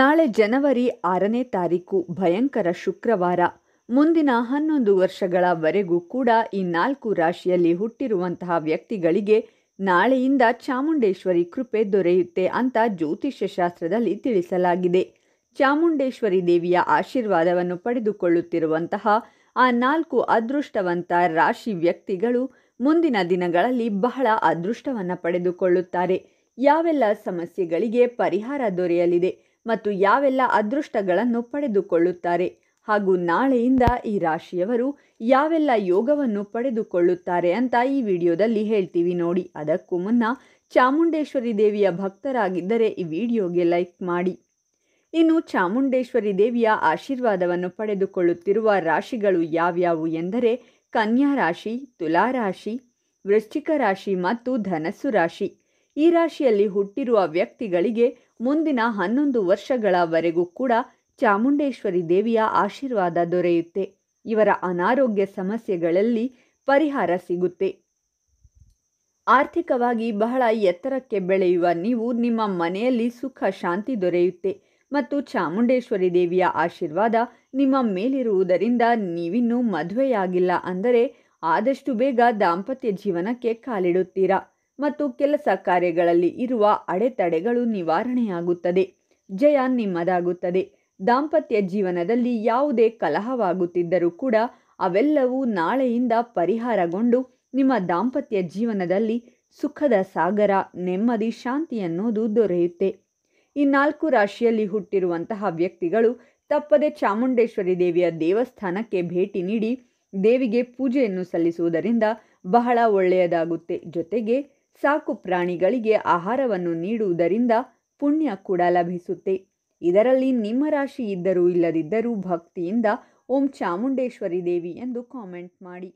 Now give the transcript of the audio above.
ನಾಳೆ ಜನವರಿ ಆರನೇ ತಾರೀಕು ಭಯಂಕರ ಶುಕ್ರವಾರ ಮುಂದಿನ ಹನ್ನೊಂದು ವರ್ಷಗಳವರೆಗೂ ಕೂಡ ಈ ನಾಲ್ಕು ರಾಶಿಯಲ್ಲಿ ಹುಟ್ಟಿರುವಂತಹ ವ್ಯಕ್ತಿಗಳಿಗೆ ನಾಳೆಯಿಂದ ಚಾಮುಂಡೇಶ್ವರಿ ಕೃಪೆ ದೊರೆಯುತ್ತೆ ಅಂತ ಜ್ಯೋತಿಷ್ಯ ಶಾಸ್ತ್ರದಲ್ಲಿ ತಿಳಿಸಲಾಗಿದೆ ಚಾಮುಂಡೇಶ್ವರಿ ದೇವಿಯ ಆಶೀರ್ವಾದವನ್ನು ಪಡೆದುಕೊಳ್ಳುತ್ತಿರುವಂತಹ ಆ ನಾಲ್ಕು ಅದೃಷ್ಟವಂತ ರಾಶಿ ವ್ಯಕ್ತಿಗಳು ಮುಂದಿನ ದಿನಗಳಲ್ಲಿ ಬಹಳ ಅದೃಷ್ಟವನ್ನು ಪಡೆದುಕೊಳ್ಳುತ್ತಾರೆ ಯಾವೆಲ್ಲ ಸಮಸ್ಯೆಗಳಿಗೆ ಪರಿಹಾರ ದೊರೆಯಲಿದೆ ಮತ್ತು ಯಾವೆಲ್ಲ ಅದೃಷ್ಟಗಳನ್ನು ಪಡೆದುಕೊಳ್ಳುತ್ತಾರೆ ಹಾಗೂ ನಾಳೆಯಿಂದ ಈ ರಾಶಿಯವರು ಯಾವೆಲ್ಲ ಯೋಗವನ್ನು ಪಡೆದುಕೊಳ್ಳುತ್ತಾರೆ ಅಂತ ಈ ವಿಡಿಯೋದಲ್ಲಿ ಹೇಳ್ತೀವಿ ನೋಡಿ ಅದಕ್ಕೂ ಮುನ್ನ ಚಾಮುಂಡೇಶ್ವರಿ ದೇವಿಯ ಭಕ್ತರಾಗಿದ್ದರೆ ಈ ವಿಡಿಯೋಗೆ ಲೈಕ್ ಮಾಡಿ ಇನ್ನು ಚಾಮುಂಡೇಶ್ವರಿ ದೇವಿಯ ಆಶೀರ್ವಾದವನ್ನು ಪಡೆದುಕೊಳ್ಳುತ್ತಿರುವ ರಾಶಿಗಳು ಯಾವ್ಯಾವು ಎಂದರೆ ಕನ್ಯಾ ರಾಶಿ ತುಲಾ ರಾಶಿ ವೃಶ್ಚಿಕ ರಾಶಿ ಮತ್ತು ಧನಸ್ಸು ರಾಶಿ ಈ ರಾಶಿಯಲ್ಲಿ ಹುಟ್ಟಿರುವ ವ್ಯಕ್ತಿಗಳಿಗೆ ಮುಂದಿನ ಹನ್ನೊಂದು ವರ್ಷಗಳವರೆಗೂ ಕೂಡ ಚಾಮುಂಡೇಶ್ವರಿ ದೇವಿಯ ಆಶೀರ್ವಾದ ದೊರೆಯುತ್ತೆ ಇವರ ಅನಾರೋಗ್ಯ ಸಮಸ್ಯೆಗಳಲ್ಲಿ ಪರಿಹಾರ ಸಿಗುತ್ತೆ ಆರ್ಥಿಕವಾಗಿ ಬಹಳ ಎತ್ತರಕ್ಕೆ ಬೆಳೆಯುವ ನೀವು ನಿಮ್ಮ ಮನೆಯಲ್ಲಿ ಸುಖ ಶಾಂತಿ ದೊರೆಯುತ್ತೆ ಮತ್ತು ಚಾಮುಂಡೇಶ್ವರಿ ದೇವಿಯ ಆಶೀರ್ವಾದ ನಿಮ್ಮ ಮೇಲಿರುವುದರಿಂದ ನೀವಿನ್ನೂ ಮದುವೆಯಾಗಿಲ್ಲ ಅಂದರೆ ಆದಷ್ಟು ಬೇಗ ದಾಂಪತ್ಯ ಜೀವನಕ್ಕೆ ಕಾಲಿಡುತ್ತೀರಾ ಮತ್ತು ಕೆಲಸ ಕಾರ್ಯಗಳಲ್ಲಿ ಇರುವ ಅಡೆತಡೆಗಳು ನಿವಾರಣೆಯಾಗುತ್ತದೆ ಜಯ ನಿಮ್ಮದಾಗುತ್ತದೆ ದಾಂಪತ್ಯ ಜೀವನದಲ್ಲಿ ಯಾವುದೇ ಕಲಹವಾಗುತ್ತಿದ್ದರೂ ಕೂಡ ಅವೆಲ್ಲವೂ ನಾಳೆಯಿಂದ ಪರಿಹಾರಗೊಂಡು ನಿಮ್ಮ ದಾಂಪತ್ಯ ಜೀವನದಲ್ಲಿ ಸುಖದ ಸಾಗರ ನೆಮ್ಮದಿ ಶಾಂತಿ ಅನ್ನೋದು ದೊರೆಯುತ್ತೆ ಈ ನಾಲ್ಕು ರಾಶಿಯಲ್ಲಿ ಹುಟ್ಟಿರುವಂತಹ ವ್ಯಕ್ತಿಗಳು ತಪ್ಪದೆ ಚಾಮುಂಡೇಶ್ವರಿ ದೇವಿಯ ದೇವಸ್ಥಾನಕ್ಕೆ ಭೇಟಿ ನೀಡಿ ದೇವಿಗೆ ಪೂಜೆಯನ್ನು ಸಲ್ಲಿಸುವುದರಿಂದ ಬಹಳ ಒಳ್ಳೆಯದಾಗುತ್ತೆ ಜೊತೆಗೆ ಸಾಕು ಪ್ರಾಣಿಗಳಿಗೆ ಆಹಾರವನ್ನು ನೀಡುವುದರಿಂದ ಪುಣ್ಯ ಕೂಡ ಲಭಿಸುತ್ತೆ ಇದರಲ್ಲಿ ನಿಮ್ಮ ರಾಶಿ ಇದ್ದರೂ ಇಲ್ಲದಿದ್ದರೂ ಭಕ್ತಿಯಿಂದ ಓಂ ಚಾಮುಂಡೇಶ್ವರಿ ದೇವಿ ಎಂದು ಕಾಮೆಂಟ್ ಮಾಡಿ